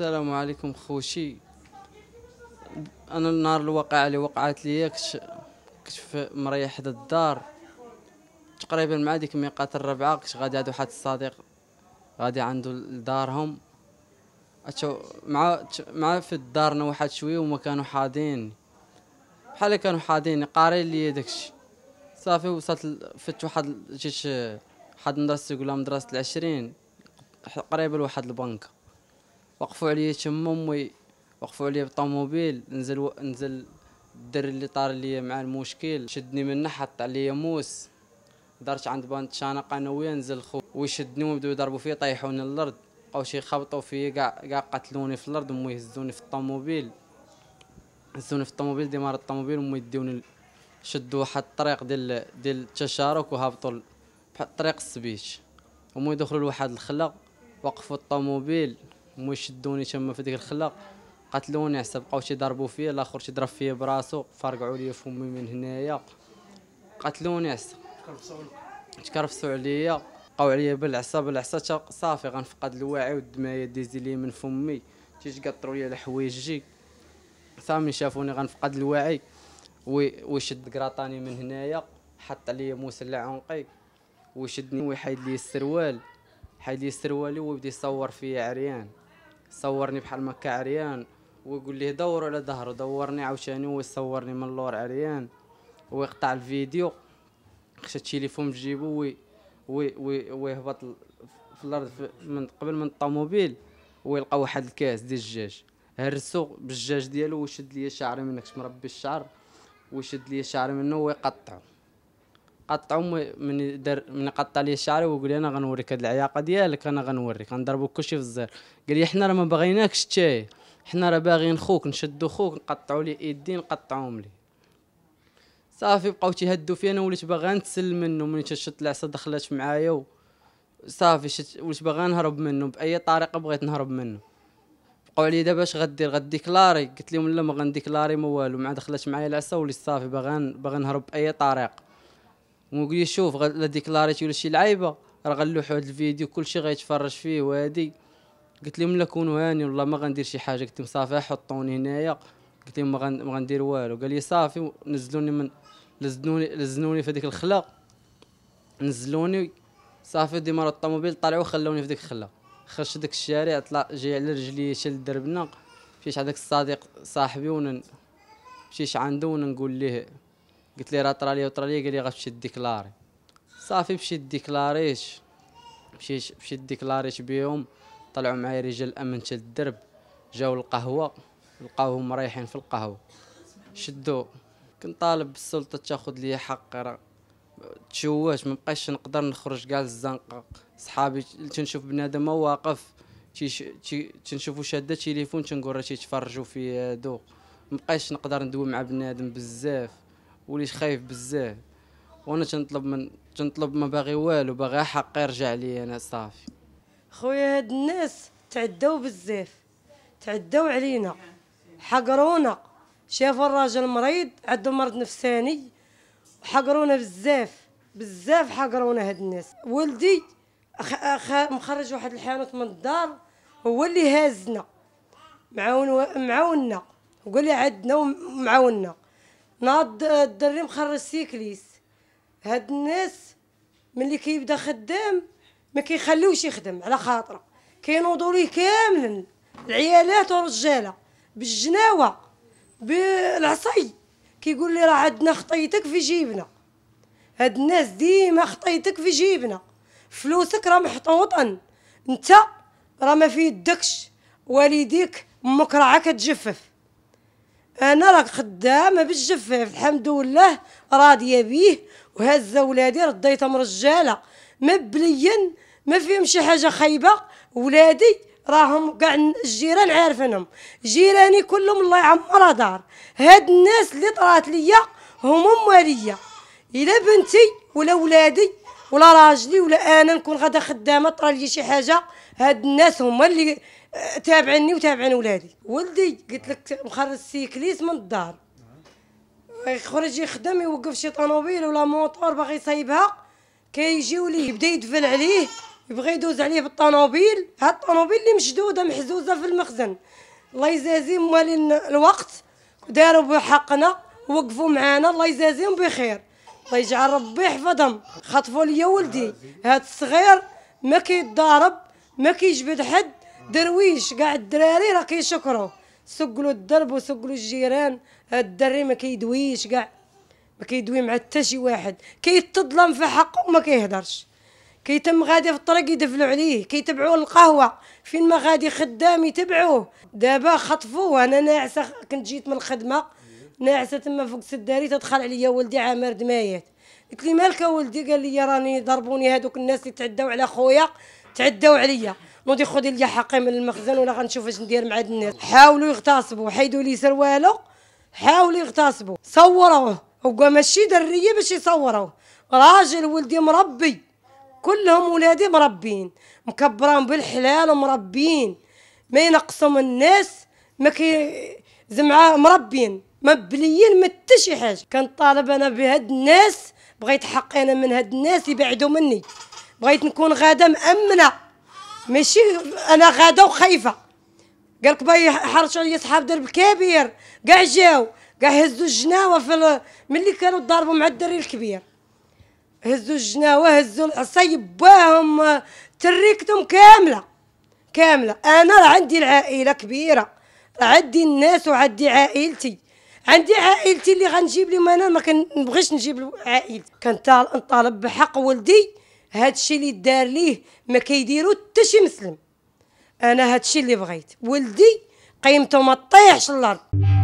السلام عليكم خوشي انا النار الواقعه اللي وقعت ليا كنت كنت مريح حدا الدار تقريبا مع ديك ميقات الربعه كنت غادي عند واحد الصديق غادي عنده لدارهم اتشو مع مع في دارنا واحد شويه وما كانوا حاضين بحال كانوا حاضين قارين ليا داكشي صافي وصلت فت واحد جيت واحد مدرسه تقولها مدرسه العشرين قريبه لواحد البنكه وقفوا عليا تما امي وقفوا عليا بالطوموبيل نزل و... نزل الدري اللي طار ليا مع المشكل شدني منه حط عليا موس درت عند بنت شانق انا وياه نزل خو ويشدني ويبداو يضربوا فيا طيحوني الارض بقاو شي خبطوا فيا كاع كاع قتلوني في الارض امي هزوني في الطوموبيل هزوني في الطوموبيل ديما الطوموبيل امي يديوني شدوا واحد الطريق ديال ديال التشارك وهبطوا بحال طريق السبيش امي دخلوا لواحد الخلا وقفوا الطوموبيل مو شدوني تما في ديك الخلا قتلوني حتى بقاو تيضربوا فيا الاخر تيضرب فيا براسو فرقعوا لي فمي من هنايا قتلوني حتى تكرفصوا عليا بقاو عليا بالعصا بالعصا صافي غنفقد الوعي والدمايه ديزي لي من فمي قطروا لي على حوايجي ثامن شافوني غنفقد الوعي وي وشد قراطاني من هنايا حط عليا مسلع عنقي وشدني ويحيد لي السروال حيد لي السروالي ويبدا يصور فيا عريان صورني بحال ما عريان ويقول لي دور على ظهره دورني عاوتاني ويصورني من اللور عريان ويقطع الفيديو خشى التليفون في جيبو وي وي وي ويهبط في الارض من قبل من الطوموبيل ويلقى واحد الكاس ديال الدجاج هرسو بالدجاج ديالو وشد ليا شعري منك مربي الشعر وشد ليا شعري منه ويقطعو قطعوا من در من قطع لي شعري وقال لي انا غنوريك هاد العياقه ديالك انا غنوريك غنضربو كلشي في الزير قال لي حنا راه ما بغيناكش تاي حنا راه باغيين خوك نشدو خوك نقطعوا لي ايدين نقطعوهم لي صافي بقاو تيهدوا فيا انا وليت باغا نتسلم منه ملي شت العصا دخلت معايا صافي شت وليت باغا نهرب منه باي طريقه بغيت نهرب منه بقاو لي دابا اش غدير غديكلاري قلت لهم لا ما غنديكلاري ما والو مع دخلت معايا العصا وليت صافي باغا باغا نهرب باي طريقه شوف لا ديكلاريتي ولا شي لعيبه راه غنلوحوا هذا الفيديو كلشي غيتفرج فيه وهادي قلت لهم لا كون هاني والله ما غندير شي حاجه قلت لهم صافي حطوني هنايا قلت لهم ما غندير والو قال لي صافي نزلوني من لزنوني لزنوني في هذيك الخلا نزلوني صافي ديما الطوموبيل طلعوا خلوني في ديك الخلا خرجت داك الشارع طلع جاي على رجلي شل دربنا مشيت عندك الصديق صاحبي ونن مشيت عنده ونقول ليه قلت لي راه طرالي وطرالي قال لي غتمشي ديكلاري صافي مشيت ديكلاريش مشيت مشيت ديكلاريش بيهم طلعوا معايا رجال الامن تاع الدرب جاو القهوه لقاوهم رايحين في القهوه شدو كنت طالب بالسلطه تاخذ لي حقي راه تشوهت ما بقاش نقدر نخرج كاع الزنقه صحابي تنشوف بنادم واقف تنشوفو شاده تيليفون تنقول راه تيتفرجوا في هادو ما بقاش نقدر ندوي مع بنادم بزاف وليت خايف بزاف وانا تنطلب من تنطلب ما باغي والو باغي حقي يرجع لي انا صافي خويا هاد الناس تعداو بزاف تعداو علينا حقرونا شافوا الراجل مريض عنده مرض نفساني حقرونا بزاف بزاف حقرونا هاد الناس ولدي أخ... أخ... مخرج واحد الحانوت من الدار هو اللي هازنا معاون معاوننا وقال لي عندنا ومعاوننا ناض الدري مخرج سيكليس هاد الناس ملي كيبدا خدام ما كيخليوش يخدم على خاطره كينوضوا ليه كاملا العيالات والرجاله بالجناوه بالعصي كيقول لي راه عندنا خطيتك في جيبنا هاد الناس ديما خطيتك في جيبنا فلوسك راه محطوطا انت راه ما في يدكش والديك امك راه كتجفف انا راك خدامه بالجفاف الحمد لله راضيه بيه وهزه ولادي رديتهم رجاله مبلين ما فيهم شي حاجه خايبه ولادي راهم كاع الجيران عارفينهم جيراني كلهم الله يعمرها دار هاد الناس اللي طرات ليا هما مواليه الا بنتي ولا ولادي ولا راجلي ولا انا نكون غدا خدامه طرا لي شي حاجه هاد الناس هما اللي تابعني وتابعين ولادي ولدي قلت لك مخرج السيكليس من الدار يخرج يخدم يوقف شي طوموبيل ولا موطور باغي يصايبها كيجيو ليه يبدا يدفن عليه يبغي يدوز عليه بالطوموبيل هاد الطوموبيل اللي مشدوده محزوزه في المخزن الله يجازيهم مالين الوقت داروا بحقنا وقفوا معانا الله يجازيهم بخير الله يجعل ربي يحفظهم خطفوا لي ولدي هاد الصغير ما كيتضارب ما كيجبد حد درويش كاع الدراري راه كيشكروا سقلوا الدرب وسقلوا الجيران هاد الدري ما كيدويش كاع ما كيدوي مع حتى شي واحد كيتظلم في حقه وما كيهضرش كيتم غادي في الطريق يدفلوا عليه كيتبعوه القهوه فين ما غادي خدام يتبعوه دابا خطفوه انا ناعسه كنت جيت من الخدمه ناعسه تما فوق السداري تدخل عليا ولدي عامر دمايات قلت لي مالك ولدي قال لي راني ضربوني هذوك الناس اللي تعداو على خويا تعداو عليا نوضي خذي لي حقي من المخزن ولا غنشوف اش ندير مع هاد الناس حاولوا يغتصبوا حيدوا لي سرواله حاولوا يغتصبوا صوروه هو ماشي دريه باش يصوروه راجل ولدي مربي كلهم ولادي مربين مكبران بالحلال ومربين ما ينقصوا من الناس ما كي زمعه مربين مبنيين ما حتى شي حاجه كنطالب انا بهاد الناس بغيت حقي انا من هاد الناس يبعدوا مني بغيت نكون غادا مامنه ماشي انا غادا وخايفه قالك باي حرشوا عليا صحاب درب كبير كاع جاو كاع هزوا الجناوه في ملي كانوا ضاربوا مع الدري الكبير هزوا الجناوه هزوا العصايب باهم تريكتهم كامله كامله انا عندي العائله كبيره عندي الناس وعندي عائلتي عندي عائلتي اللي غنجيب لهم انا ما كنبغيش نجيب عائلتي كنطالب بحق ولدي هاد الشيء اللي دار ليه ما كيديرو حتى شي مسلم انا هاد الشيء اللي بغيت ولدي قيمته ما تطيحش الارض